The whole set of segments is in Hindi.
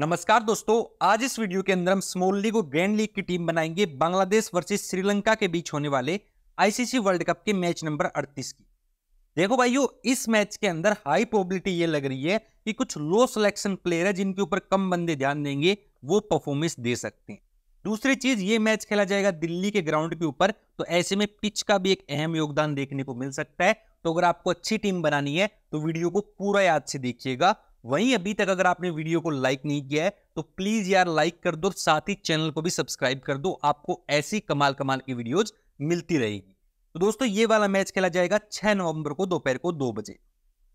नमस्कार दोस्तों आज इस वीडियो के अंदर हम स्मॉल लीग और ग्रैंड लीग की टीम बनाएंगे बांग्लादेश वर्सेस श्रीलंका के बीच होने वाले आईसीसी वर्ल्ड कप के मैच नंबर 38 की देखो भाइयों इस मैच के अंदर हाई प्रोबेबिलिटी ये लग रही है कि कुछ लो सिलेक्शन प्लेयर है जिनके ऊपर कम बंदे ध्यान देंगे वो परफॉर्मेंस दे सकते हैं दूसरी चीज ये मैच खेला जाएगा दिल्ली के ग्राउंड के ऊपर तो ऐसे में पिच का भी एक अहम योगदान देखने को मिल सकता है तो अगर आपको अच्छी टीम बनानी है तो वीडियो को पूरा याद से देखिएगा वहीं अभी तक अगर आपने वीडियो को लाइक नहीं किया है तो प्लीज यार लाइक कर दो साथ ही चैनल को भी सब्सक्राइब कर दो आपको ऐसी कमाल कमाल की वीडियोज मिलती रहेगी तो दोस्तों ये वाला मैच खेला जाएगा छह नवंबर को दोपहर को दो बजे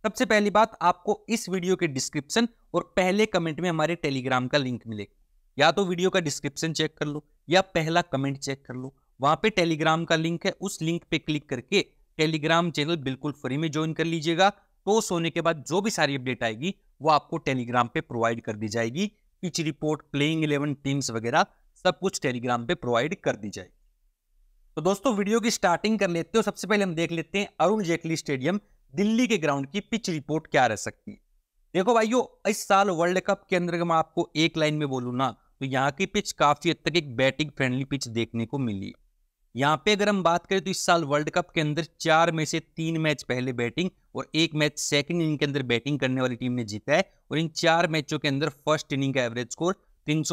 सबसे पहली बात आपको इस वीडियो के डिस्क्रिप्शन और पहले कमेंट में हमारे टेलीग्राम का लिंक मिलेगा या तो वीडियो का डिस्क्रिप्शन चेक कर लो या पहला कमेंट चेक कर लो वहां पे टेलीग्राम का लिंक है उस लिंक पे क्लिक करके टेलीग्राम चैनल बिल्कुल फ्री में ज्वाइन कर लीजिएगा तो सोने के बाद जो भी सारी अपडेट आएगी वो आपको टेलीग्राम पे प्रोवाइड कर दी जाएगी pitch report playing eleven teams वगैरह सब कुछ टेलीग्राम पे प्रोवाइड कर दी जाएगी तो दोस्तों वीडियो की स्टार्टिंग कर लेते हो सबसे पहले हम देख लेते हैं अरुण जेटली स्टेडियम दिल्ली के ग्राउंड की पिच रिपोर्ट क्या रह सकती है देखो भाइयों इस साल वर्ल्ड कप के अंदर मैं आपको एक लाइन में बोलूँ ना तो यहाँ की पिच काफी हद तक एक बैटिंग फ्रेंडली पिच देखने को मिली यहाँ पे अगर हम बात करें तो इस साल वर्ल्ड कप के अंदर चार में से तीन मैच पहले बैटिंग और एक मैच सेकंड इनिंग के अंदर बैटिंग करने वाली टीम ने जीता है और इन चार मैचों के अंदर फर्स्ट इनिंग का एवरेज स्कोर तीन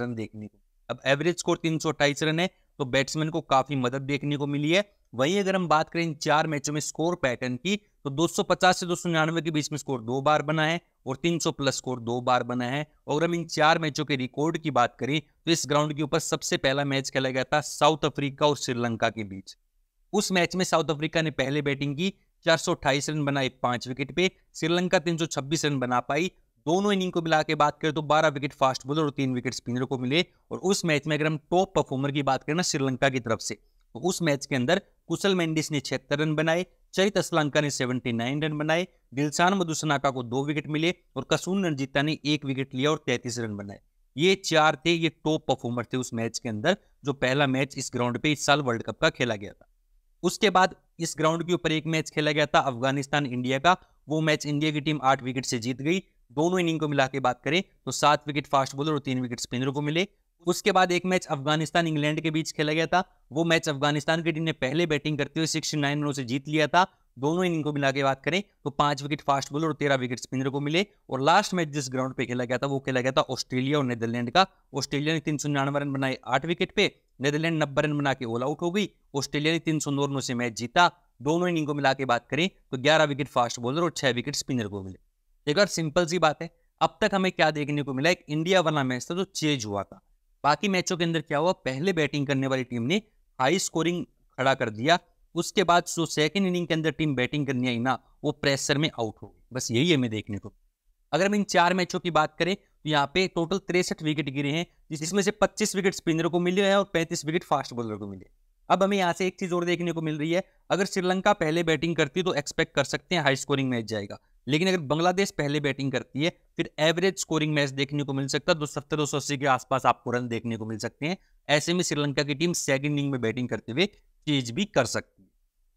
रन देखने को अब एवरेज स्कोर तीन रन है तो बैट्समैन को काफी मदद देखने को मिली है वहीं अगर हम बात करें इन चार मैचों में स्कोर पैटर्न की तो 250 से दो के बीच में स्कोर दो बार बना है और 300 प्लस स्कोर दो बार बना है और अगर हम इन चार मैचों के रिकॉर्ड की बात करें तो इस ग्राउंड के ऊपर सबसे पहला मैच खेला गया था साउथ अफ्रीका और श्रीलंका के बीच उस मैच में साउथ अफ्रीका ने पहले बैटिंग की चार रन बनाए पांच विकेट पे श्रीलंका तीन रन बना पाई दोनों इनिंग को मिला के बात करें तो 12 विकेट फास्ट बॉलर और तीन विकेट स्पिनर को मिले और उस मैच में अगर हम टॉप परफॉर्मर की बात करें ना श्रीलंका की तरफ से तो उस मैच के अंदर कुशल मेंडिस ने छिहत्तर रन बनाए चरित असलंका ने 79 रन बनाए दिलशान मधुसनाका को दो विकेट मिले और कसून रंजीता ने एक विकेट लिया और 33 रन बनाए ये चार थे ये टॉप परफॉर्मर थे उस मैच के अंदर जो पहला मैच इस ग्राउंड पे इस साल वर्ल्ड कप का खेला गया था उसके बाद इस ग्राउंड के ऊपर एक मैच खेला गया था अफगानिस्तान इंडिया का वो मैच इंडिया की टीम आठ विकेट से जीत गई दोनों इनिंग को मिला के बात करें तो सात विकेट फास्ट बॉलर और तीन विकेट स्पिनर को मिले उसके बाद एक मैच अफगानिस्तान इंग्लैंड के बीच खेला गया था वो मैच अफगानिस्तान की टीम ने पहले बैटिंग करते हुए सिक्सटी नाइन रनों से जीत लिया था दोनों इनिंग को मिला के बात करें तो पांच विकेट फास्ट बॉलर और तेरह विकेट स्पिनर को मिले और लास्ट मैच जिस ग्राउंड पे खेला गया था वो खेला गया था ऑस्ट्रेलिया और नीदरलैंड का ऑस्ट्रेलिया ने तीन सौ निन्यानवे रन बनाए आठ विकेट पे नीदरलैंड नब्बे रन बना के ऑल आउट हो गई ऑस्ट्रेलिया ने तीन सौ नौ रनों से मैच जीता दोनों इनिंग को मिला के बात करें तो ग्यारह विकेट फास्ट बॉलर और छह विकेट स्पिनर को मिले एक और सिंपल सी बात है अब तक हमें क्या देखने को मिला एक इंडिया वाला मैच था जो चेंज हुआ था बाकी मैचों के अंदर क्या हुआ पहले बैटिंग करने वाली टीम ने हाई स्कोरिंग खड़ा कर दिया उसके बाद जो सेकेंड इनिंग के अंदर टीम बैटिंग करने आई ना वो प्रेशर में आउट हो गई बस यही हमें देखने को अगर हम इन चार मैचों की बात करें तो यहाँ पे टोटल तिरसठ विकेट गिरे हैं जिसमें से 25 विकेट स्पिनर को मिले हैं और 35 विकेट फास्ट बॉलर को मिले अब हमें यहाँ से एक चीज़ और देखने को मिल रही है अगर श्रीलंका पहले बैटिंग करती तो एक्सपेक्ट कर सकते हैं हाई स्कोरिंग मैच जाएगा लेकिन अगर बांग्लादेश पहले बैटिंग करती है फिर एवरेज स्कोरिंग मैच देखने को मिल सकता है दो सत्तर दो सौ अस्सी के आसपास आपको रन देखने को मिल सकते हैं ऐसे में श्रीलंका की टीम सेकेंड इनिंग में बैटिंग करते हुए चेज भी कर सकती है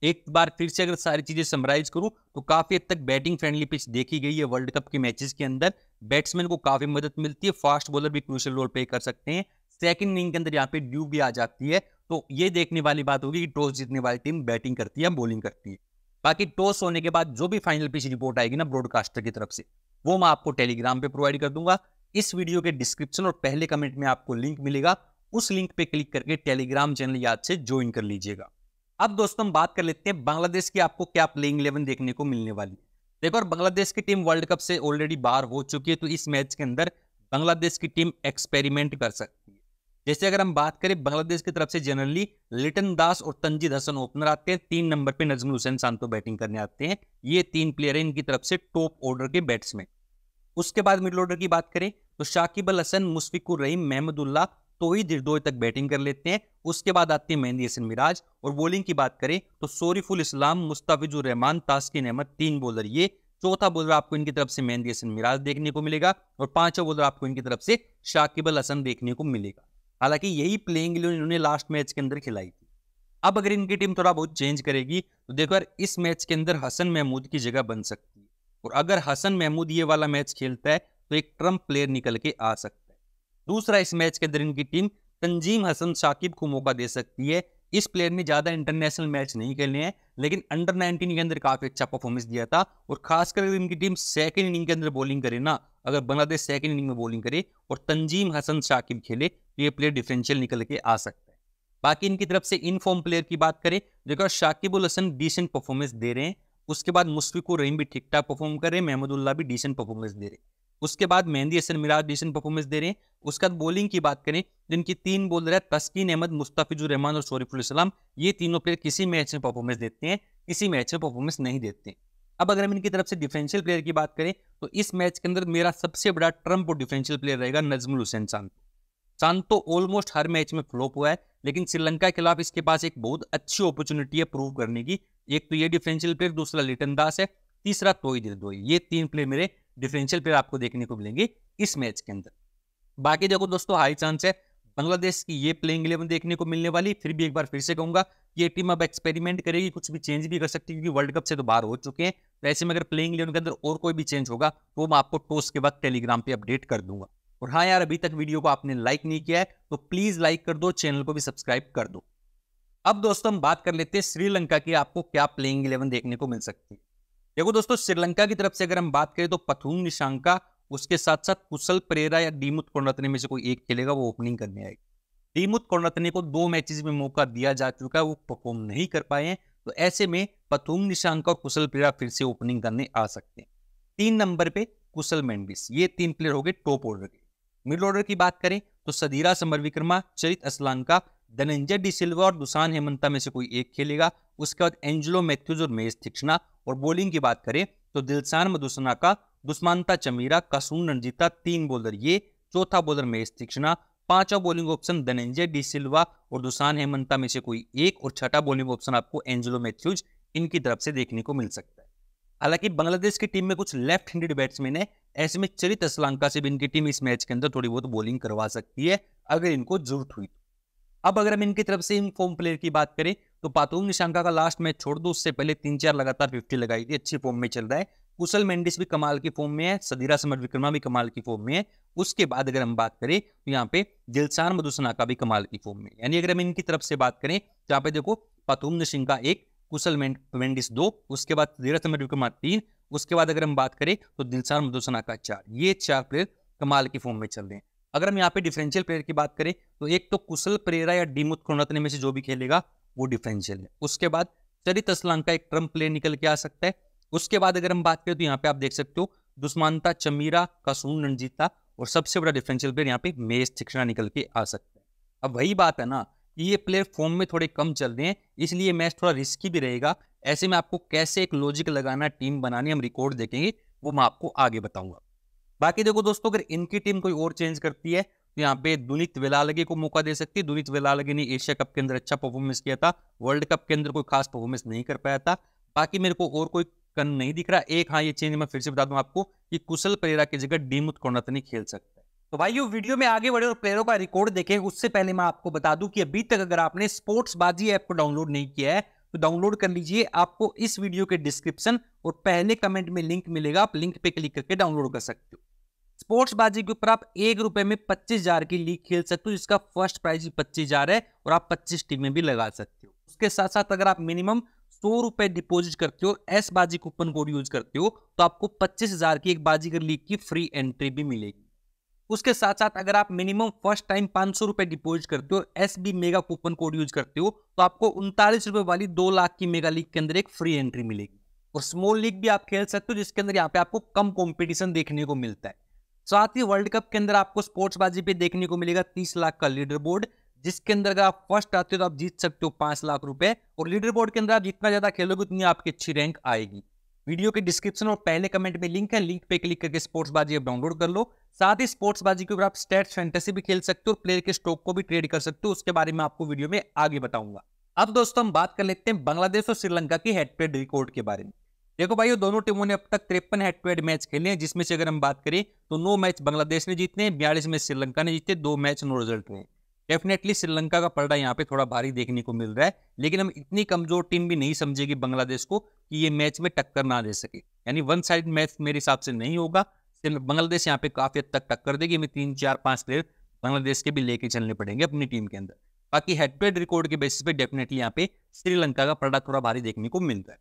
एक बार फिर से अगर सारी चीजें समराइज करूं तो काफी हद तक बैटिंग फ्रेंडली पिच देखी गई है वर्ल्ड कप के मैचेस के अंदर बैट्समैन को काफी मदद मिलती है फास्ट बॉलर भी क्रूशल रोल प्ले कर सकते हैं सेकंड इनिंग के अंदर यहाँ पे ड्यू भी आ जाती है तो ये देखने वाली बात होगी कि टॉस जीतने वाली टीम बैटिंग करती है या बॉलिंग करती है बाकी टॉस होने के बाद जो भी फाइनल पिच रिपोर्ट आएगी ना ब्रॉडकास्टर की तरफ से वो मैं आपको टेलीग्राम पे प्रोवाइड कर दूंगा इस वीडियो के डिस्क्रिप्शन और पहले कमेंट में आपको लिंक मिलेगा उस लिंक पे क्लिक करके टेलीग्राम चैनल याद से ज्वाइन कर लीजिएगा अब दोस्तों हम बात कर लेते हैं बांग्लादेश की आपको क्या प्लेइंग इलेवन देखने को मिलने वाली है देखो और बांग्लादेश की टीम वर्ल्ड कप से ऑलरेडी बाहर हो चुकी है तो इस मैच के अंदर बांग्लादेश की टीम एक्सपेरिमेंट कर सकती जैसे अगर हम बात करें बांग्लादेश की तरफ से जनरली लिटन दास और तंजीद हसन ओपनर आते हैं तीन नंबर पे नजमुल हुसैन सांतो बैटिंग करने आते हैं ये तीन प्लेयर हैं इनकी तरफ से टॉप ऑर्डर के बैट्समैन उसके बाद मिडल ऑर्डर की बात करें तो शाकिब अल हसन मुस्फिकुर रहीम महमदुल्ला ही दिर्दो तक बैटिंग कर लेते हैं उसके बाद आते हैं मेहंदी हसन मिराज और बॉलिंग की बात करें तो सोरीफुल इस्लाम मुस्ताफिजुर रहमान तास्किन अहमद तीन बॉलर ये चौथा बॉलर आपको इनकी तरफ से मेहंदी हसन मिराज देखने को मिलेगा और पांचवा बॉलर आपको इनकी तरफ से शाकिब अल हसन देखने को मिलेगा हालांकि यही प्लेइंग इलेवन इन्होंने लास्ट मैच के अंदर खिलाई थी अब अगर इनकी टीम थोड़ा बहुत चेंज करेगी तो देखो यार इस मैच के अंदर हसन महमूद की जगह बन सकती है और अगर हसन महमूद ये वाला मैच खेलता है तो एक ट्रम्प प्लेयर निकल के आ सकता है दूसरा इस मैच के अंदर इनकी टीम तंजीम हसन शाकिब को मौका दे सकती है इस प्लेयर ने ज़्यादा इंटरनेशनल मैच नहीं खेले हैं लेकिन अंडर 19 के अंदर काफ़ी अच्छा परफॉर्मेंस दिया था और खासकर इनकी टीम सेकंड इनिंग के अंदर बॉलिंग करे ना अगर बांग्लादेश सेकेंड इनिंग में बॉलिंग करे और तंजीम हसन शाकिब खेले तो ये प्लेयर डिफरेंशियल निकल के आ सकता है बाकी इनकी तरफ से इन फॉर्म प्लेयर की बात करें देखो शाकिब उल हसन डिसेंट परफॉर्मेंस दे रहे हैं उसके बाद मुश्फिकुर रहीम भी ठीक ठाक परफॉर्म कर रहे हैं महमदुल्ला भी डिसेंट परफॉर्मेंस दे रहे हैं उसके बाद मेहंदी हसन मिराज डिसेंट परफॉर्मेंस दे रहे हैं उसके बाद बॉलिंग की बात करें जिनकी तीन बॉलर है तस्कीन अहमद मुस्तफिजुर रहमान और शोरीफुल इस्लाम ये तीनों प्लेयर किसी मैच में परफॉर्मेंस देते हैं किसी मैच में परफॉर्मेंस नहीं देते हैं अब अगर हम इनकी तरफ से डिफरेंशियल प्लेयर की बात करें तो इस मैच के अंदर मेरा सबसे बड़ा ट्रम्प और डिफरेंशियल प्लेयर रहेगा नजमुल हुसैन सांतो सांतो ऑलमोस्ट हर मैच में फ्लॉप हुआ है लेकिन श्रीलंका के खिलाफ इसके पास एक बहुत अच्छी अपॉर्चुनिटी है प्रूव करने की एक तो ये डिफरेंशियल प्लेयर दूसरा लिटन दास है तीसरा तोई दिल दोई ये तीन प्लेयर मेरे डिफरेंशियल प्लेयर आपको देखने को मिलेंगे इस मैच के अंदर बाकी देखो दोस्तों हाई चांस है बांग्लादेश की ये प्लेइंग इलेवन देखने को मिलने वाली फिर भी एक बार फिर से कहूंगा ये टीम अब एक्सपेरिमेंट करेगी कुछ भी चेंज भी कर सकती है क्योंकि वर्ल्ड कप से तो बाहर हो चुके हैं वैसे ऐसे में अगर प्लेइंग इलेवन के अंदर और कोई भी चेंज होगा तो मैं आपको टोस्ट के वक्त टेलीग्राम पे अपडेट कर दूंगा और हाँ यार अभी तक वीडियो को आपने लाइक नहीं किया है तो प्लीज लाइक कर दो चैनल को भी सब्सक्राइब कर दो अब दोस्तों हम बात कर लेते हैं श्रीलंका की आपको क्या प्लेइंग इलेवन देखने को मिल सकती है देखो दोस्तों श्रीलंका की तरफ से अगर हम बात करें तो पथुन निशांका उसके साथ साथ कुशल परेरा या डीमुत कोणरत्ने में से कोई एक खेलेगा वो ओपनिंग करने आएगी डीमुत कोणरत्ने को दो मैचेस में मौका दिया जा चुका है वो परफॉर्म नहीं कर पाए हैं तो ऐसे में पतुंग निशांक और कुशल प्लेयर फिर से ओपनिंग करने आ सकते हैं तीन नंबर पे कुशल मेंडिस ये तीन प्लेयर हो गए टॉप ऑर्डर के मिड ऑर्डर की बात करें तो सदीरा समर विक्रमा चरित असलांका धनंजय डी सिल्वा और दुसान हेमंता में से कोई एक खेलेगा उसके बाद एंजलो मैथ्यूज और मेज थिक्षणा और बॉलिंग की बात करें तो दिलसान मधुसना का दुष्मानता चमीरा कसून रंजीता तीन बॉलर ये चौथा बॉलर मेज थिक्षणा पांचवा बॉलिंग ऑप्शन धनंजय डी सिल्वा और दुसान हेमंता में से कोई एक और छठा बॉलिंग ऑप्शन आपको एंजलो मैथ्यूज इनकी तरफ से देखने को मिल सकता है हालांकि बांग्लादेश की टीम में कुछ लेफ्ट हैंडेड बैट्समैन है ऐसे में चरित असलांका से भी इनकी टीम इस मैच के अंदर थोड़ी बहुत बॉलिंग करवा सकती है अगर इनको जरूरत हुई तो। अब अगर हम इनकी तरफ से इन फॉर्म प्लेयर की बात करें तो पातुंग निशांका का लास्ट मैच छोड़ दो उससे पहले तीन चार लगातार फिफ्टी लगाई थी अच्छी फॉर्म में चल रहा है कुशल मेंडिस भी कमाल की फॉर्म में है सदीरा समर विक्रमा भी कमाल की फॉर्म में है उसके बाद अगर हम बात करें तो यहाँ पे दिलसान मधुसना का भी कमाल की फॉर्म में यानी अगर हम इनकी तरफ से बात करें तो यहाँ पे देखो पतुम निशिंका एक कुशल मेंडिस दो उसके बाद धीरथ कुमार तीन उसके बाद अगर हम बात करें तो दिलसार मधुसना का चार ये चार प्लेयर कमाल की फॉर्म में चल रहे हैं अगर हम यहाँ पे डिफरेंशियल प्लेयर की बात करें तो एक तो कुशल प्रेरा या डीमुत क्रोनरत्ने में से जो भी खेलेगा वो डिफरेंशियल है उसके बाद चरित असलान का एक ट्रम्प प्लेयर निकल के आ सकता है उसके बाद अगर हम बात करें तो यहाँ पे आप देख सकते हो दुष्मानता चमीरा कसून रणजीता और सबसे बड़ा डिफरेंशियल प्लेयर यहाँ पे मेज शिक्षणा निकल के आ सकता है अब वही बात है ना कि ये प्लेयर फॉर्म में थोड़े कम चल रहे हैं इसलिए मैच थोड़ा रिस्की भी रहेगा ऐसे में आपको कैसे एक लॉजिक लगाना टीम बनानी हम रिकॉर्ड देखेंगे वो मैं आपको आगे बताऊंगा बाकी देखो दोस्तों अगर इनकी टीम कोई और चेंज करती है तो यहाँ पे दुनित वेलालगे को मौका दे सकती है दुनित वेलालगे ने एशिया कप के अंदर अच्छा परफॉर्मेंस किया था वर्ल्ड कप के अंदर कोई खास परफॉर्मेंस नहीं कर पाया था बाकी मेरे को और कोई कन नहीं दिख रहा एक हाँ ये चेंज मैं फिर से बता दूं आपको कि कुशल परेरा की जगह डीमुत कोणातनी खेल सकते तो भाई वीडियो में आगे बढ़े और प्लेयरों का रिकॉर्ड देखें उससे पहले मैं आपको बता दूं कि अभी तक अगर आपने स्पोर्ट्स बाजी ऐप को डाउनलोड नहीं किया है तो डाउनलोड कर लीजिए आपको इस वीडियो के डिस्क्रिप्शन और पहले कमेंट में लिंक मिलेगा आप लिंक पे क्लिक करके डाउनलोड कर सकते हो स्पोर्ट्स बाजी के ऊपर आप एक रुपए में पच्चीस हजार की लीग खेल सकते हो जिसका फर्स्ट प्राइज पच्चीस हजार है और आप पच्चीस टीमें भी लगा सकते हो उसके साथ साथ अगर आप मिनिमम सौ रुपए डिपॉजिट करते हो एस बाजी कूपन कोड यूज करते हो तो आपको पच्चीस हजार की एक बाजीगर लीग की फ्री एंट्री भी मिलेगी उसके साथ साथ अगर आप मिनिमम फर्स्ट टाइम पाँच सौ रुपये डिपोजिट करते हो S B mega coupon code use करते हो तो आपको उनतालीस रुपये वाली दो लाख की मेगा लीग के अंदर एक फ्री एंट्री मिलेगी और स्मॉल लीग भी आप खेल सकते हो जिसके अंदर यहाँ पे आपको कम कॉम्पिटिशन देखने को मिलता है साथ ही वर्ल्ड कप के अंदर आपको स्पोर्ट्स बाजी पे देखने को मिलेगा तीस लाख का लीडर बोर्ड जिसके अंदर अगर आप फर्स्ट आते हो तो आप जीत सकते हो पांच लाख रुपए और लीडर बोर्ड के अंदर आप जितना ज्यादा खेलोगे उतनी आपकी अच्छी रैंक आएगी वीडियो के डिस्क्रिप्शन और पहले कमेंट में लिंक है लिंक पे क्लिक करके स्पोर्ट्स बाजी आप डाउनलोड कर लो साथ ही स्पोर्ट्स बाजी के ऊपर आप स्टेट्स फैंटेसी भी खेल सकते हो और प्लेयर के स्टॉक को भी ट्रेड कर सकते हो उसके बारे में आपको वीडियो में आगे बताऊंगा अब दोस्तों हम बात कर लेते हैं बांग्लादेश और श्रीलंका की हेड टू हेड रिकॉर्ड के बारे में देखो भाई दोनों टीमों ने अब तक तिरपन हेड टू हेड मैच खेले हैं जिसमें से अगर हम बात करें तो नौ मैच बांग्लादेश ने जीते हैं बयालीस मैच श्रीलंका ने जीते दो मैच नो रिजल्ट रहे डेफिनेटली श्रीलंका का पलड़ा यहाँ पे थोड़ा भारी देखने को मिल रहा है लेकिन हम इतनी कमजोर टीम भी नहीं समझेगी बांग्लादेश को कि ये मैच में टक्कर ना दे सके यानी वन साइड मैच मेरे हिसाब से नहीं होगा बांग्लादेश यहाँ पे काफी हद तक टक्कर देगी हमें तीन चार पांच प्लेयर बांग्लादेश के भी लेके चलने पड़ेंगे अपनी टीम के अंदर बाकी हेड टू हेड रिकॉर्ड के बेसिस पे डेफिनेटली यहाँ पे श्रीलंका का पलड़ा थोड़ा भारी देखने को मिलता है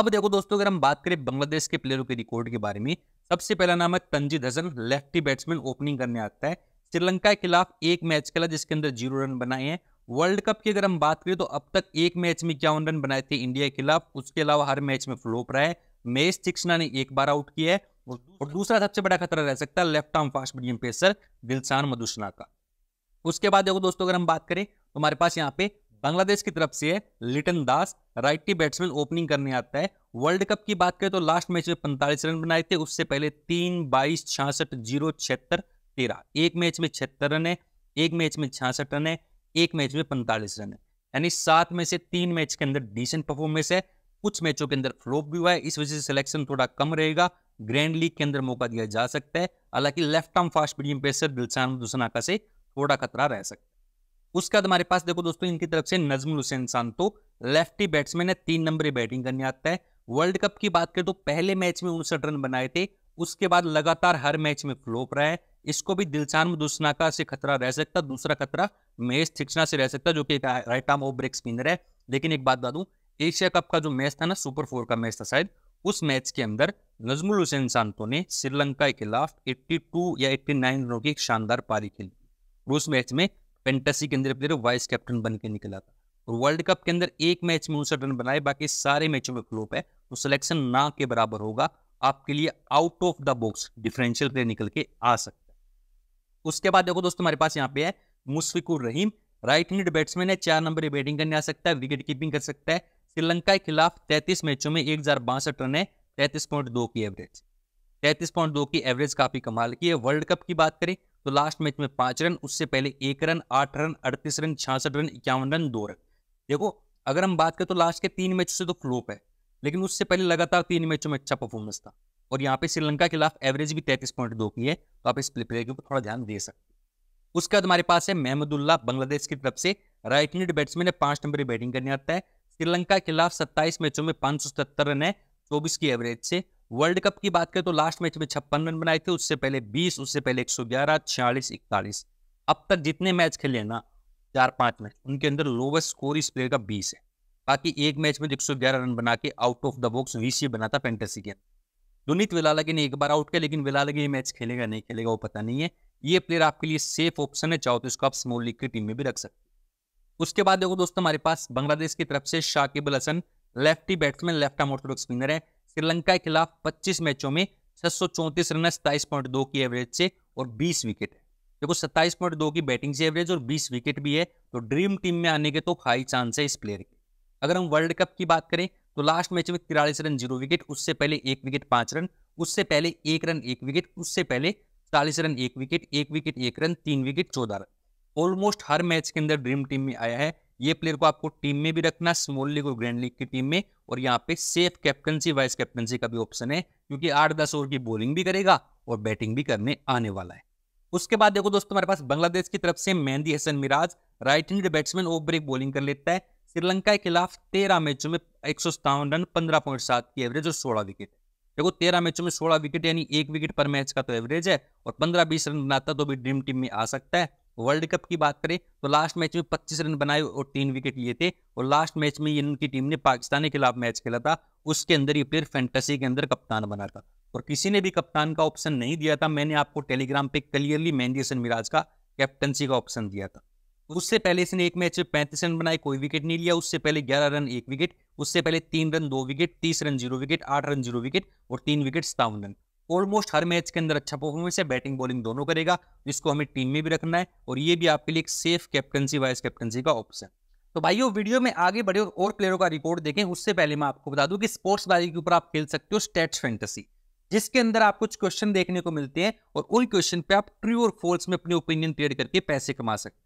अब देखो दोस्तों अगर हम बात करें बांग्लादेश के प्लेयरों के रिकॉर्ड के बारे में सबसे पहला नाम है Tanzid Hasan lefty batsman opening करने आता है श्रीलंका के खिलाफ एक मैच खेला जिसके अंदर जीरो रन बनाए हैं वर्ल्ड कप की अगर हम बात करें तो अब तक एक मैच में इक्यावन रन बनाए थे इंडिया के खिलाफ उसके अलावा हर मैच में फ्लोप रहा है मेस चिक्सना ने एक बार आउट किया है और दूसरा सबसे बड़ा खतरा रह सकता है left arm fast medium pacer Dilshan Madushanka उसके बाद देखो दोस्तों अगर हम बात करें तो हमारे पास यहाँ पे बांग्लादेश की तरफ से है Liton Das righty batsman opening करने आता है वर्ल्ड कप की बात करें तो लास्ट मैच में पैंतालीस रन बनाए थे उससे पहले तीन बाईस छियासठ जीरो छिहत्तर तेरह एक मैच में छिहत्तर रन है एक मैच में छियासठ रन है एक मैच में पैंतालीस रन है यानी सात में से तीन मैच के अंदर डिसेंट परफॉर्मेंस है कुछ मैचों के अंदर फ्लोप भी हुआ है इस वजह से सिलेक्शन थोड़ा कम रहेगा ग्रैंड लीग के अंदर मौका दिया जा सकता है हालांकि left arm fast medium pacer Dilshan Madushanka से थोड़ा खतरा रह सकता है उसके बाद हमारे पास देखो दोस्तों इनकी तरफ से नजमुल हुसैन सांतो लेफ्टी बैट्समैन है तीन नंबर बैटिंग करने आता है वर्ल्ड कप की बात करें तो पहले मैच में उनसठ रन बनाए थे उसके बाद लगातार हर मैच में फ्लोप रहा है इसको भी दिलचान दुस्ना का से खतरा रह सकता दूसरा खतरा मेज थिक्सना से रह सकता जो कि right arm over break spinner है लेकिन एक बात बता दूं एशिया कप का जो मैच था ना सुपर फोर का मैच था शायद उस मैच के अंदर नजमुल हुसैन सांतो ने श्रीलंका के खिलाफ 82 या 89 नाइन रनों की एक शानदार पारी खेली उस मैच में फेंटेसी के अंदर प्लेयर वाइस कैप्टन बन के निकला था और वर्ल्ड कप के अंदर एक मैच में उनसठ रन बनाए बाकी सारे मैचों में फ्लोप है तो सिलेक्शन ना के बराबर होगा आपके लिए out of the box differential player निकल के आ सकते उसके बाद देखो दोस्तों हमारे पास यहाँ पे है Mushfiqur Rahim right hand batsman है चार नंबर बैटिंग करने आ सकता है विकेट कीपिंग कर सकता है श्रीलंका के खिलाफ तैतीस मैचों में एक रन है तैतीस की एवरेज तैतीस की एवरेज काफी कमाल की है वर्ल्ड कप की बात करें तो लास्ट मैच में पांच रन उससे पहले एक रन आठ रन अड़तीस रन छियासठ रन इक्यावन रन दो रन देखो अगर हम बात करें तो लास्ट के तीन मैचों से तो फ्लोप है लेकिन उससे पहले लगातार तीन मैचों में अच्छा परफॉर्मेंस था और यहाँ पे श्रीलंका के खिलाफ एवरेज भी तैतीस पॉइंट दो की है तो आप इस प्लेयर के ऊपर थोड़ा ध्यान दे सकते हैं उसके बाद हमारे पास है महमदुल्ला बांग्लादेश की तरफ से राइट हैंड बैट्समैन है पांच नंबर की बैटिंग करने आता है श्रीलंका के खिलाफ सत्ताईस मैचों में पांच सौ सत्तर रन है चौबीस की एवरेज से वर्ल्ड कप की बात करें तो लास्ट मैच में छप्पन रन बनाए थे उससे पहले बीस उससे पहले एक सौ ग्यारह छियालीस इकतालीस अब तक जितने मैच खेले ना चार पांच मैच उनके अंदर लोवेस्ट स्कोर इस प्लेयर का बीस है बाकी एक मैच में एक सौ ग्यारह रन बना के out of the box VC बना था फेंटेसी के अंदर दुनित विलाला के नहीं एक बार आउट के लेकिन विलाला के ये मैच खेलेगा नहीं खेलेगा वो पता नहीं है ये प्लेयर आपके लिए सेफ ऑप्शन है चाहो तो इसको आप स्मॉल लीग की टीम में भी रख सकते उसके बाद देखो दोस्तों हमारे पास बांग्लादेश की तरफ से Shakib Al Hasan lefty batsman left arm orthodox spinner है श्रीलंका के खिलाफ 25 मैचों में छह रन सताइस पॉइंट दो की एवरेज से और 20 विकेट है देखो सत्ताईस पॉइंट दो की बैटिंग से एवरेज और 20 विकेट भी है तो ड्रीम टीम में आने के तो हाई चांस है इस प्लेयर के अगर हम वर्ल्ड कप की बात करें तो लास्ट मैच में तिरालीस रन जीरो विकेट उससे पहले एक विकेट पांच रन उससे पहले एक रन एक विकेट उससे पहले चालीस रन एक विकेट एक विकेट एक रन तीन विकेट चौदह रन ऑलमोस्ट हर मैच के अंदर ड्रीम टीम में आया है ये प्लेयर को आपको टीम में भी रखना स्मॉल लीग और ग्रैंड लीग की टीम में और यहाँ पे सेफ कैप्टनसी वाइस कैप्टनसी का भी ऑप्शन है क्योंकि आठ दस ओवर की बॉलिंग भी करेगा और बैटिंग भी करने आने वाला है उसके बाद देखो दोस्तों हमारे पास बांग्लादेश की तरफ से Mehidy Hasan Miraz right hand batsman over break bowling कर लेता है श्रीलंका के खिलाफ तेरह मैचों में एक सौ सत्तावन रन पंद्रह पॉइंट सात की एवरेज और सोलह विकेट देखो तेरह मैचों में सोलह विकेट यानी एक विकेट पर मैच का तो एवरेज है और पंद्रह बीस रन बनाता तो भी ड्रीम टीम में आ सकता है वर्ल्ड कप की बात करें तो लास्ट मैच में पच्चीस रन बनाए और तीन विकेट लिए थे और लास्ट मैच में इनकी टीम ने पाकिस्तान के खिलाफ मैच खेला था उसके अंदर ये प्लेयर फैंटेसी के अंदर कप्तान बना था और किसी ने भी कप्तान का ऑप्शन नहीं दिया था मैंने आपको टेलीग्राम पे क्लियरली मेहंदी हसन मिराज का कैप्टनसी का ऑप्शन दिया था उससे पहले इसने एक मैच पैंतीस रन बनाए कोई विकेट नहीं लिया उससे पहले ग्यारह रन एक विकेट उससे पहले तीन रन दो विकेट तीस रन जीरो विकेट आठ रन जीरो विकेट और तीन विकेट सतावन रन ऑलमोस्ट हर मैच के अंदर अच्छा परफॉर्मेंस है बैटिंग बॉलिंग दोनों करेगा जिसको हमें टीम में भी रखना है और ये भी आपके लिए एक सेफ कैप्टनसी वाइस कैप्टनसी का ऑप्शन तो भाइयों वीडियो में आगे बढ़े और प्लेयरों का रिपोर्ट देखें उससे पहले मैं आपको बता दूं कि स्पोर्ट्स बाजी के ऊपर आप खेल सकते हो स्टेट्स फैंटेसी जिसके अंदर आप कुछ क्वेश्चन देखने को मिलते हैं और उन क्वेश्चन पे आप ट्री और फोल्स में अपने ओपिनियन क्लियर करके पैसे कमा सकते हैं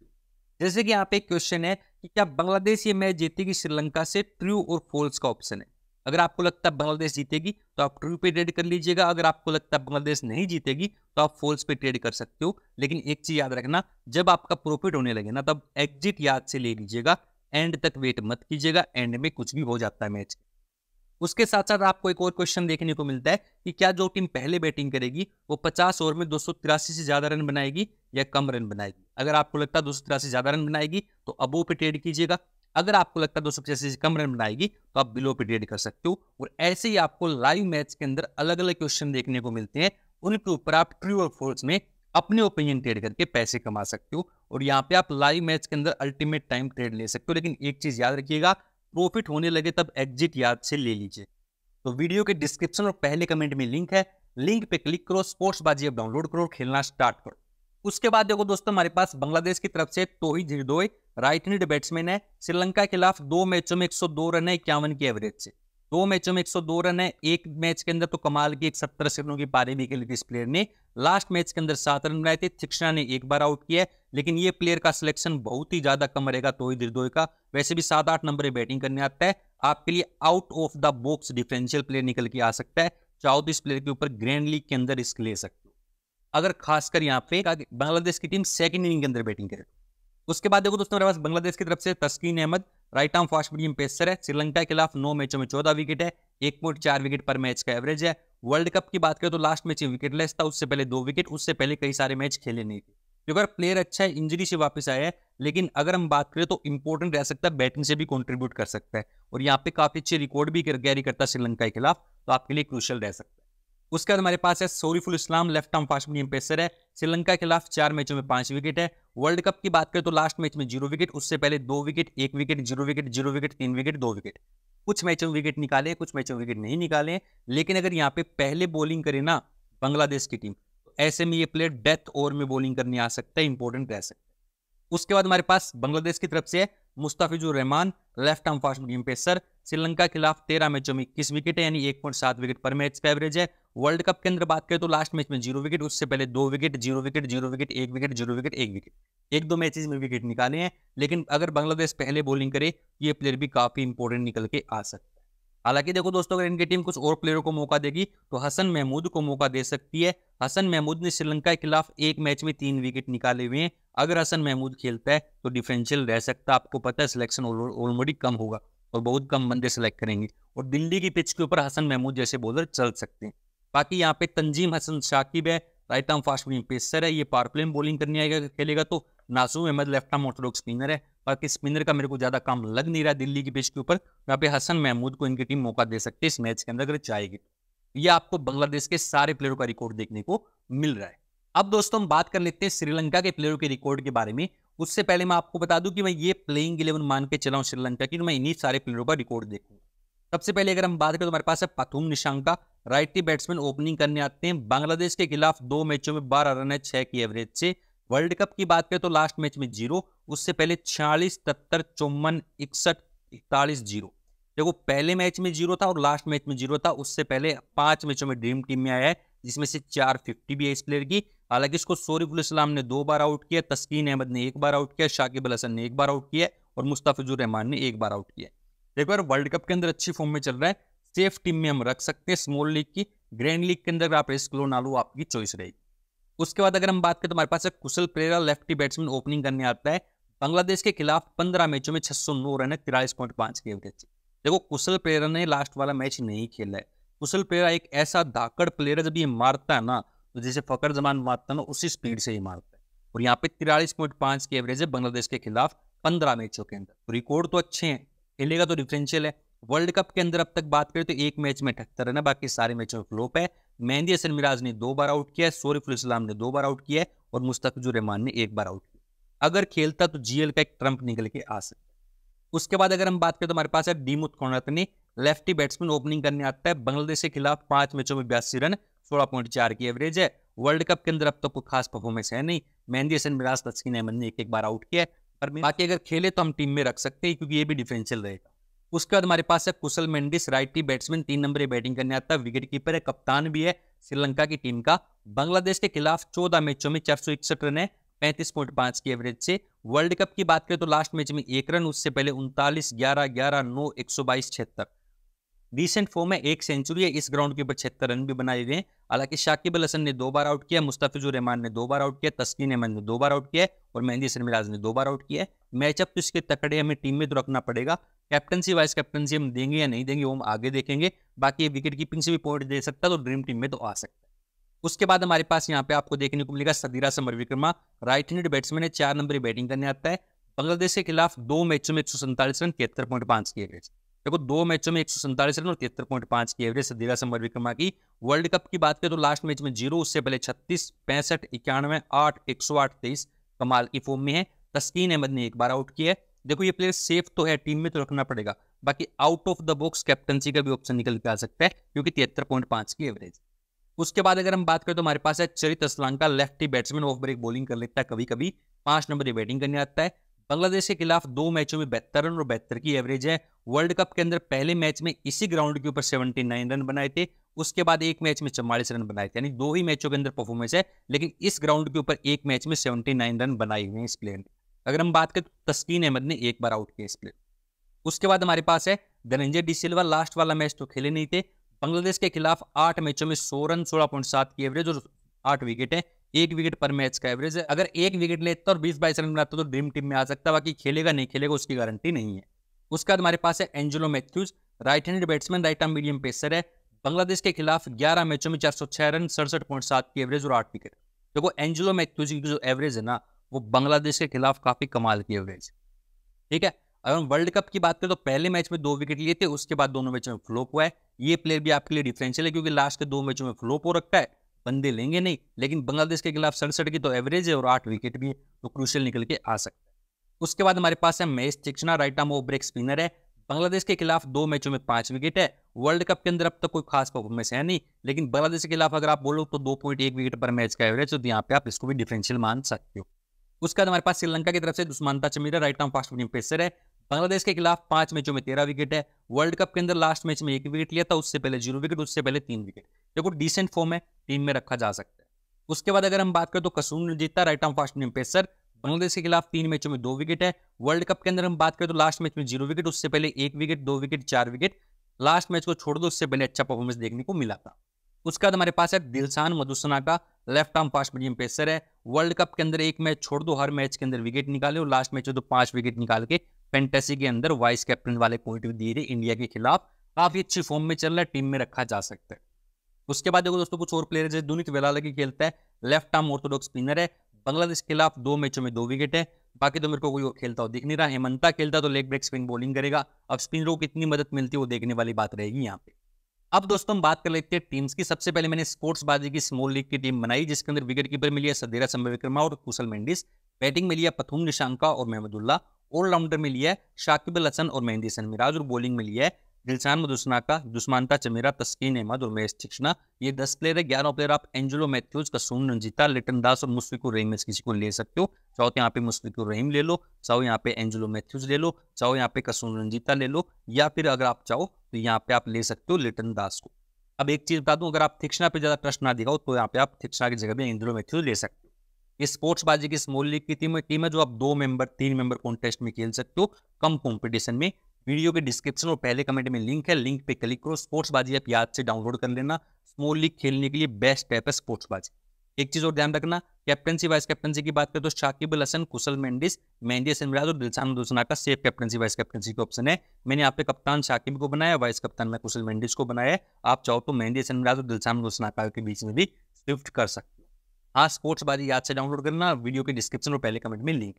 जैसे कि यहाँ पे एक क्वेश्चन है कि क्या बांग्लादेश ये मैच जीतेगी श्रीलंका से ट्रू और फोल्स का ऑप्शन है अगर आपको लगता है बांग्लादेश जीतेगी तो आप ट्रू पे ट्रेड कर लीजिएगा अगर आपको लगता है बांग्लादेश नहीं जीतेगी तो आप फोल्स पे ट्रेड कर सकते हो लेकिन एक चीज याद रखना जब आपका प्रॉफिट होने लगे ना तब एग्जिट याद से ले लीजिएगा एंड तक वेट मत कीजिएगा एंड में कुछ भी हो जाता है मैच उसके साथ साथ आपको एक और क्वेश्चन देखने को मिलता है कि क्या जो टीम पहले बैटिंग करेगी वो पचास ओवर में दो से ज़्यादा रन बनाएगी या कम रन बनाएगी अगर आपको लगता है दो से ज़्यादा रन बनाएगी तो अबो पे ट्रेड कीजिएगा अगर आपको लगता है दो सौ से कम रन बनाएगी तो आप बिलो पे ट्रेड कर सकते हो और ऐसे ही आपको लाइव मैच के अंदर अलग अलग क्वेश्चन देखने को मिलते हैं उनके ऊपर आप ट्रू और फोर्स में अपने ओपिनियन ट्रेड करके पैसे कमा सकते हो और यहाँ पे आप लाइव मैच के अंदर अल्टीमेट टाइम ट्रेड ले सकते हो लेकिन एक चीज़ याद रखिएगा प्रॉफिट होने लगे तब एग्जिट याद से ले लीजिए तो वीडियो के डिस्क्रिप्शन और पहले कमेंट में लिंक है लिंक पे क्लिक करो स्पोर्ट्स बाजी अब डाउनलोड करो खेलना स्टार्ट करो उसके बाद देखो दोस्तों हमारे पास बांग्लादेश की तरफ से तोहिद हृदय राइट हैंड बैट्समैन है श्रीलंका के खिलाफ दो मैचों में 102 रन है इक्यावन की एवरेज से दो मैचों में 102 रन है एक मैच के अंदर तो कमाल की एक सत्तर रनों की पारी भी खेली थी इस प्लेयर ने लास्ट मैच के अंदर सात रन बनाए थे थिक्सना ने एक बार आउट किया लेकिन ये प्लेयर का सिलेक्शन बहुत ही ज्यादा कम रहेगा तोहिद दो का वैसे भी सात आठ नंबर बैटिंग करने आता है आपके लिए out of the box differential player निकल के आ सकता है चाहो तो इस प्लेयर के ऊपर ग्रैंड लीग के अंदर रिस्क ले सकते हो अगर खासकर यहाँ पे बांग्लादेश की टीम सेकंड इनिंग के अंदर बैटिंग करे उसके बाद देखो दोस्तों मेरे पास बांग्लादेश की तरफ से Taskin Ahmed right arm fast medium pacer है श्रीलंका के खिलाफ नौ मैचों में चौदह विकेट है एक पॉइंट चार विकेट पर मैच का एवरेज है वर्ल्ड कप की बात करें तो लास्ट मैच विकेट लेस था उससे पहले दो विकेट उससे पहले कई सारे मैच खेले नहीं थे क्योंकि अगर प्लेयर अच्छा है इंजरी से वापस आया है लेकिन अगर हम बात करें तो इंपॉर्टेंट रह सकता है बैटिंग से भी कॉन्ट्रीब्यूट कर सकता है और यहाँ पे काफी अच्छे रिकॉर्ड भी कैरी करता है श्रीलंका के खिलाफ तो आपके लिए क्रूशल रह सकता है उसके बाद हमारे पास है Shoriful Islam left arm fast medium pacer है श्रीलंका के खिलाफ चार मैचों में पांच विकेट है वर्ल्ड कप की बात करें तो लास्ट मैच में जीरो विकेट उससे पहले दो विकेट एक wicket zero wicket zero wicket तीन विकेट दो विकेट कुछ मैचों में विकेट निकाले कुछ मैचों में विकेट नहीं निकाले लेकिन अगर यहाँ पे पहले बॉलिंग करे ना बांग्लादेश की टीम ऐसे में ये प्लेयर डेथ ओवर में बॉलिंग करने आ सकता है इंपॉर्टेंट रह सकता है उसके बाद हमारे पास बांग्लादेश की तरफ से Mustafizur Rahman left arm fast medium pacer Sri Lanka के खिलाफ तेरह मैचों में इक्कीस विकेट है यानी एक पॉइंट सात विकेट पर मैच का एवरेज है वर्ल्ड कप के अंदर बात करें तो लास्ट मैच में जीरो विकेट उससे पहले दो wicket zero wicket zero wicket एक विकेट जीरो विकेट एक विकेट एक दो मैचेस में विकेट निकाले हैं लेकिन अगर बांग्लादेश पहले बॉलिंग करे ये प्लेयर भी काफी इंपॉर्टेंट निकल के आ सकते हालांकि देखो दोस्तों अगर इनकी टीम कुछ और प्लेयरों को मौका देगी तो हसन महमूद को मौका दे सकती है हसन महमूद ने श्रीलंका के खिलाफ एक मैच में तीन विकेट निकाले हुए हैं अगर हसन महमूद खेलता है तो डिफरेंशियल रह सकता है आपको पता है सिलेक्शन ऑलरेडी कम होगा और बहुत कम बंदे सेलेक्ट करेंगे और दिल्ली की पिच के ऊपर हसन महमूद जैसे बॉलर चल सकते हैं बाकी यहाँ पे तंजीम हसन शाकिब है right arm fast bowling pacer है ये पार्कलेम बॉलिंग करने आएगा खेलेगा तो Nasum Ahmed left arm orthodox spinner है बाकी स्पिनर का मेरे को ज़्यादा काम लग नहीं रहा दिल्ली की पिच के ऊपर यहाँ पे हसन महमूद को इनकी टीम मौका दे सकती है इस मैच के अंदर अगर चाहेगी ये आपको बांग्लादेश के सारे प्लेयरों का रिकॉर्ड देखने को मिल रहा है अब दोस्तों हम बात कर लेते हैं श्रीलंका के प्लेयरों के रिकॉर्ड के बारे में उससे पहले मैं आपको बता दूं कि मैं ये प्लेइंग इलेवन मान के चला हूँ श्रीलंका की तो मैं इन्हीं सारे प्लेयरों का रिकॉर्ड देखूंगा सबसे पहले अगर हम बात करें तो हमारे पास है Pathum Nissanka righty batsman opening करने आते हैं बांग्लादेश के खिलाफ दो मैचों में बारह रन है छह की एवरेज से वर्ल्ड कप की बात करें तो लास्ट मैच में जीरो उससे पहले छियालीस सत्तर चौवन इकसठ इकतालीस जीरो देखो पहले मैच में जीरो था और लास्ट मैच में जीरो था उससे पहले पांच मैचों में ड्रीम टीम में आया है जिसमें से चार फिफ्टी भी है इस प्लेयर की हालांकि इसको सोरीफुल इस्लाम ने दो बार आउट किया तस्कीन अहमद ने एक बार आउट किया शाकिब अल हसन ने एक बार आउट किया और मुस्ताफिजुर रहमान ने एक बार आउट किया देखो यार वर्ल्ड कप के अंदर अच्छी फॉर्म में चल रहा है सेफ टीम में हम रख सकते हैं स्मॉल लीग की ग्रैंड लीग के अंदर आप रेस्कलो नालू आपकी चॉइस रहेगी उसके बाद अगर हम बात करें तो हमारे पास है Kusal Perera lefty batsman opening करने आता है बांग्लादेश के खिलाफ पंद्रह मैचों में छह सौ नौ रन है तिरालीस पॉइंट पांच की एवरेज देखो कुशल प्रेरा ने लास्ट वाला मैच नहीं खेला है कुशल प्रेरा एक ऐसा धाकड़ प्लेयर है जब ये मारता है ना तो जैसे फकर जमान मारता है ना उसी स्पीड से ही मारता है और यहाँ पे तिरालीस पॉइंट पांच की एवरेज है बांग्लादेश के खिलाफ पंद्रह मैचों के अंदर रिकॉर्ड तो, तो अच्छे हैं खेलेगा तो डिफरेंशियल है वर्ल्ड कप के अंदर अब तक बात करें तो एक मैच में अठहत्तर रन है बाकी सारे मैचों में फ्लोप है मेहंदी हसन मिराज ने दो बार आउट किया है सोरिफुल इस्लाम ने दो बार आउट किया है और मुस्तकजुर रहमान ने एक बार आउट किया अगर खेलता तो जीएल का एक ट्रंप निकल के आ सकता उसके बाद अगर हम बात करें तो हमारे पास है Dimuth Karunaratne lefty batsman opening करने आता है बांग्लादेश के खिलाफ पांच मैचों में बयासी रन सोलह पॉइंट चार की एवरेज है वर्ल्ड कप के अंदर अब तो कोई खास परफॉर्मेंस है नहीं मेहंदी हसन मिराज तस्किन अहमद ने एक एक बार आउट किया है और बाकी अगर खेले तो हम टीम में रख सकते हैं क्योंकि ये भी डिफेंशियल रहेगा उसके बाद हमारे पास है कुशल मेंडिस राइटी बैट्समैन तीन नंबर बैटिंग करने आता है विकेट कीपर है कप्तान भी है श्रीलंका की टीम का बांग्लादेश के खिलाफ चौदह मैचों में चार सौ इकसठ रन है पैंतीस पॉइंट पांच की एवरेज से वर्ल्ड कप की बात करें तो लास्ट मैच में एक रन उससे पहले उनतालीस ग्यारह ग्यारह नौ एक सौ बाईस छिहत्तर रिसेंट फॉर्म में एक सेंचुरी है इस ग्राउंड के ऊपर छिहत्तर रन भी बनाए गए हालांकि शाकिब अल हसन ने दो बार आउट किया मुस्ताफिजुर रहमान ने दो बार आउट किया तस्कीन अहमद ने दो बार आउट किया और मेहंदी सरमिराज ने दो बार आउट किया मैचअप तो इसके तकड़े हमें टीम में तो रखना पड़ेगा कैप्टनसी वाइस कैप्टनसी हम देंगे या नहीं देंगे वो हम आगे देखेंगे बाकी विकेट कीपिंग से भी पॉइंट दे सकता है तो ड्रीम टीम में तो आ सकता है उसके बाद हमारे पास यहाँ पे आपको देखने को मिलेगा Sadeera Samarawickrama right handed batsman है चार नंबर बैटिंग करने आता है बांग्लादेश के खिलाफ दो मैचों में एक रन तिहत्तर पॉइंट पांच की एवरेज देखो दो मैचों में एक रन और तिहत्तर पॉइंट पांच की एवरेज सदीरा समर विक्रमा की वर्ल्ड कप की बात करें तो लास्ट मैच में जीरो उससे पहले छत्तीस पैंसठ इक्यानवे आठ एक सौ आठ तेईस कमाल की फॉर्म में है तस्कीन अहमद ने एक बार आउट किया है देखो ये प्लेयर सेफ तो है टीम में तो रखना पड़ेगा बाकी out of the box captaincy का भी ऑप्शन निकल के आ सकता है क्योंकि तिहत्तर पॉइंट पांच की एवरेज उसके बाद अगर हम बात करें तो हमारे पास है Charith Asalanka lefty batsman off break bowling कर लेता है कभी कभी पांच नंबर ये बैटिंग करने आता है बांग्लादेश के खिलाफ दो मैचों में बेहतर रन और बेहतर की एवरेज है वर्ल्ड कप के अंदर पहले मैच में इसी ग्राउंड के ऊपर नाइन रन बनाए थे उसके बाद एक मैच में चौवालीस रन बनाए थे यानी दो ही मैचों के अंदर परफॉर्मेंस है लेकिन इस ग्राउंड के ऊपर एक मैच में नाइन रन बनाए हुए हैं इस प्लेयर ने अगर हम बात करें तो तस्कीन अहमद ने एक बार आउट किया स्प्लिट उसके बाद हमारे पास है धनंजय डी सिल्वा लास्ट वाला मैच तो खेले नहीं थे बांग्लादेश के खिलाफ आठ मैचों में सौ रन सोलह पॉइंट सात की एवरेज और आठ विकेट है एक विकेट पर मैच का एवरेज है अगर एक विकेट लेता और बीस बाईस रन बनाता तो ड्रीम टीम में आ सकता बाकी खेलेगा नहीं खेलेगा उसकी गारंटी नहीं है उसके बाद हमारे पास है Angelo Mathews right handed batsman right arm medium pacer है बांग्लादेश के खिलाफ ग्यारह मैचों में चार रन सड़सठ पॉइंट सात की एवरेज और आठ विकेट देखो एंजेलो मैथ्यूज की जो एवरेज है ना वो बांग्लादेश के खिलाफ काफ़ी कमाल की एवरेज ठीक है अगर हम वर्ल्ड कप की बात करें तो पहले मैच में दो विकेट लिए थे उसके बाद दोनों मैचों में फ्लोप हुआ है ये प्लेयर भी आपके लिए डिफरेंशियल है क्योंकि लास्ट के दो मैचों में फ्लोप हो रखा है बंदे लेंगे नहीं लेकिन बांग्लादेश के खिलाफ सड़सठ की तो एवरेज है और आठ विकेट भी है तो क्रूशियल निकल के आ सकता है उसके बाद हमारे पास है Maheesh Theekshana right arm off break spinner है बांग्लादेश के खिलाफ दो मैचों में पांच विकेट है वर्ल्ड कप के अंदर अब तक तो कोई खास परफॉर्मेंस है नहीं लेकिन बांग्लादेश के खिलाफ अगर आप बोलो तो दो पॉइंट एक विकेट पर मैच का एवरेज तो यहाँ पे आप इसको भी डिफरेंशियल मान सकते हो उसके बाद हमारे पास श्रीलंका की तरफ से Dushmantha Chameera right arm fast bowling pacer है बांग्लादेश के खिलाफ पांच मैचों में तेरह विकेट है वर्ल्ड कप के अंदर लास्ट मैच में एक विकेट लिया था उससे पहले जीरो विकेट उससे पहले तीन विकेट देखो डिसेंट फॉर्म है टीम में रखा जा सकता है उसके बाद अगर हम बात करें तो Kasun Rajitha right arm fast bowling pacer Bangladesh के खिलाफ तीन मैचों में दो विकेट है वर्ल्ड कप के अंदर हम बात करें तो लास्ट मैच में जीरो विकेट उससे पहले एक विकेट दो विकेट चार विकेट लास्ट मैच को छोड़ दो उससे पहले अच्छा परफॉर्मेंस देखने को मिला था उसके बाद हमारे पास है Dilshan Madushanka left arm fast medium pacer है वर्ल्ड कप के अंदर एक मैच छोड़ दो हर मैच के अंदर विकेट निकाले और लास्ट मैच तो पांच विकेट निकाल के फेंटेसी के अंदर वाइस कैप्टन वाले पॉइंट भी दिए इंडिया के खिलाफ काफी अच्छी फॉर्म में चल रहा है टीम में रखा जा सकता है उसके बाद देखो दोस्तों कुछ और प्लेयर जैसे दुनित वेला की खेलता है लेफ्ट आर्म ऑर्थोडॉक्स स्पिनर है बांग्लादेश के खिलाफ दो मैचों में दो विकेट है बाकी तो मेरे को कोई खेलता हो दिख नहीं रहा हेमंता खेलता तो लेग ब्रेक स्पिन बॉलिंग करेगा अब स्पिनरों को कितनी मदद मिलती है वो देखने वाली बात रहेगी यहाँ पे अब दोस्तों हम बात कर लेते हैं टीम्स की सबसे पहले मैंने स्पोर्ट्स बाजी की स्मॉल लीग की टीम बनाई जिसके अंदर विकेट कीपर में लिया सदेरा संभविक्रमा और कुशल मेंडिस बैटिंग में लिया पथुम निशांका और महमदुल्ला ऑलराउंडर में लिया शाकिबल शाकिब अल हसन और मेहंदी सन मिराज और बॉलिंग में लिया दिलशान मदुसनाका का चमेरा तस्कीन अहमद और महेश चिक्शना ये दस प्लेयर है ग्यारह प्लेयर आप एंजलो मैथ्यूज कसून रंजीता लिटन दास और मुस्फिकुर रहीम में किसी को ले सकते हो चाहो यहाँ पे मुस्फिकुर रहीम ले लो चाहो यहाँ पे एंजलो मैथ्यूज ले लो चाहो यहाँ पे कसून रंजीता ले लो या फिर अगर आप चाहो तो यहाँ पे आप ले सकते हो लिटन दास को अब एक चीज बता दूं अगर आप थिक्सना पे ज्यादा ट्रस्ट ना दिखाओ तो यहाँ पे आप थिक्सना की जगह भी एंजलो मैथ्यूज ले सकते हो ये स्पोर्ट्स बाजी की स्मॉल लीग की टीम है टीम है जो आप दो मेंबर तीन मेंबर कॉन्टेस्ट में खेल सकते हो कम कॉम्पिटिशन में वीडियो के डिस्क्रिप्शन और पहले कमेंट में लिंक है लिंक पे क्लिक करो स्पोर्ट्स बाजी ऐप याद से डाउनलोड कर लेना स्मॉल लीग खेलने के लिए बेस्ट ऐप है स्पोर्ट्स बाजी एक चीज और ध्यान रखना कैप्टनसी वाइस कैप्टनसी की बात करें तो शाकिब अल हसन कुशल मेंडिस मेहंदी हसन मिराज और Dilshan Madushanka safe captaincy vice captaincy का ऑप्शन है मैंने आपके कप्तान शाकिब को बनाया वाइस कप्तान मैं कुशल मेंडिस को बनाया आप चाहो तो मेहंदी हसन मिराज और दिलशान दुसना के बीच में भी स्विफ्ट कर सकते हो हाँ स्पोर्ट्स बाजी याद से डाउनलोड करना वीडियो के डिस्क्रिप्शन और पहले कमेंट में लिंक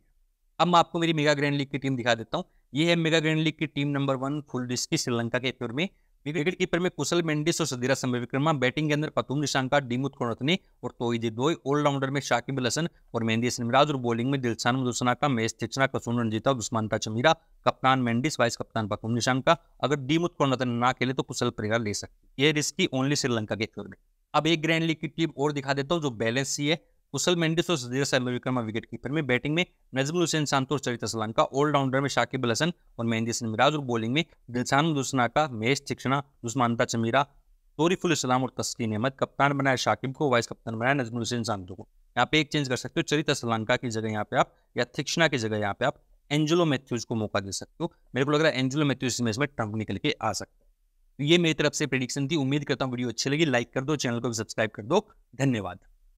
अब मैं आपको मेरी मेगा ग्रैंड लीग की टीम दिखा देता हूँ ये है मेगा ग्रैंड लीग की टीम नंबर वन फुल डिस्क की श्रीलंका के पेयर में विकेट कीपर में कुशल मेंडिस और सदीरा समय विक्रमा बैटिंग के अंदर पतुम निशांका डीमुत कोणतनी और तोईदी दोई ऑलराउंडर में शाकिब लसन और मेहंदी सिमराज और बॉलिंग में दिलशान मधुसना का मैच तिचना कसून रंजीता और चमीरा कप्तान मेंडिस वाइस कप्तान पतुम निशांका अगर डीमुत कोणतन ना खेले तो कुशल परिहार ले सकते ये रिस्की ओनली श्रीलंका के खेल में अब एक ग्रैंड लीग की टीम और दिखा देता हूँ जो बैलेंस ही है कुशल मेंडिस और सजेश तेंदुलकर विकेट कीपर में बैटिंग में नजमुल हुसैन और चरित सलानका ऑलराउंडर में शाकिब हसन और महेंद्र सिंह मिराज और बॉलिंग में दिलशान का महेश चिक्षणा दुस्मानता चमीरा तोरीफुल इस्लाम और तस्कीन अहमद कप्तान बनाया शाकिब को वाइस कप्तान बनाया नजमुल हुसैन शांतु को यहाँ पे एक चेंज कर सकते हो चरित सलानका की जगह यहाँ पे आप या थिक्शना की जगह यहाँ पे आप एंजुलो मैथ्यूज को मौका दे सकते हो मेरे को लग रहा है एंजुलो मैथ्यूज में इसमें ट्रंप निकल के आ सकता है तो ये मेरी तरफ से प्रेडिक्शन थी उम्मीद करता हूँ वीडियो अच्छी लगी लाइक कर दो चैनल को भी सब्सक्राइब कर दो धन्यवाद